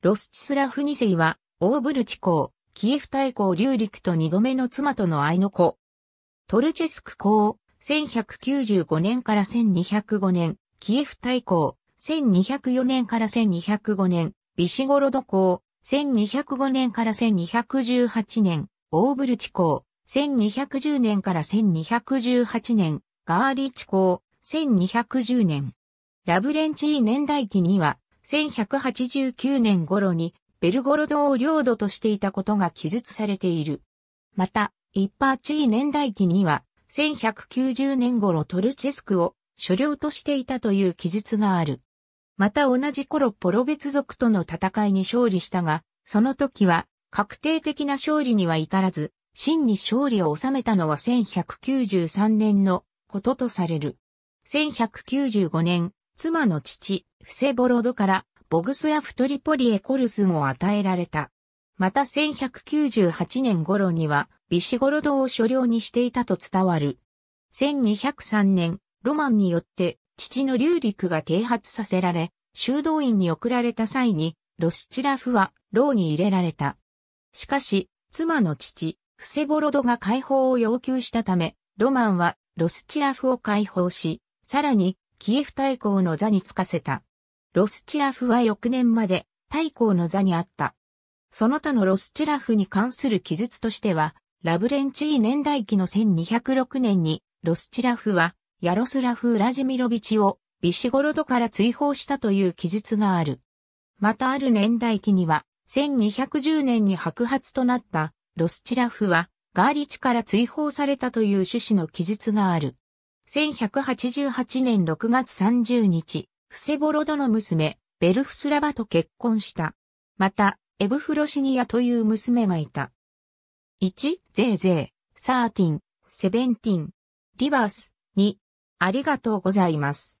ロスチスラフ二世は、オーブルチ公、キエフ大公リューリクと二度目の妻との愛の子。トルチェスク公、1195年から1205年、キエフ大公、1204年から1205年、ビシゴロド公、1205年から1218年、オーブルチ公、1210年から1218年、ガーリチ公、1210年。ラブレンチー年代記には、1189年頃にベルゴロドを領土としていたことが記述されている。また、一パーチー年代記には、1190年頃トルチェスクを所領としていたという記述がある。また同じ頃ポロベツ族との戦いに勝利したが、その時は確定的な勝利には至らず、真に勝利を収めたのは1193年のこととされる。1195年、妻の父、フセボロドから、ボグスラフトリポリエコルスンを与えられた。また1198年頃には、ビシゴロドを所領にしていたと伝わる。1203年、ロマンによって、父のリューリクが啓発させられ、修道院に送られた際に、ロスチラフは、牢に入れられた。しかし、妻の父、フセボロドが解放を要求したため、ロマンは、ロスチラフを解放し、さらに、キエフ大公の座に着かせた。ロスチラフは翌年まで大公の座にあった。その他のロスチラフに関する記述としては、ラブレンチー年代記の1206年に、ロスチラフは、ヤロスラフ・ウラジミロビチを、ビシゴロドから追放したという記述がある。またある年代記には、1210年に白髪となった、ロスチラフは、ガーリチから追放されたという趣旨の記述がある。1188年6月30日、フセボロドの娘、ベルフスラバと結婚した。また、エブフロシニアという娘がいた。1、ゼーゼー、サーティン、セベンティン、リバース、2、ありがとうございます。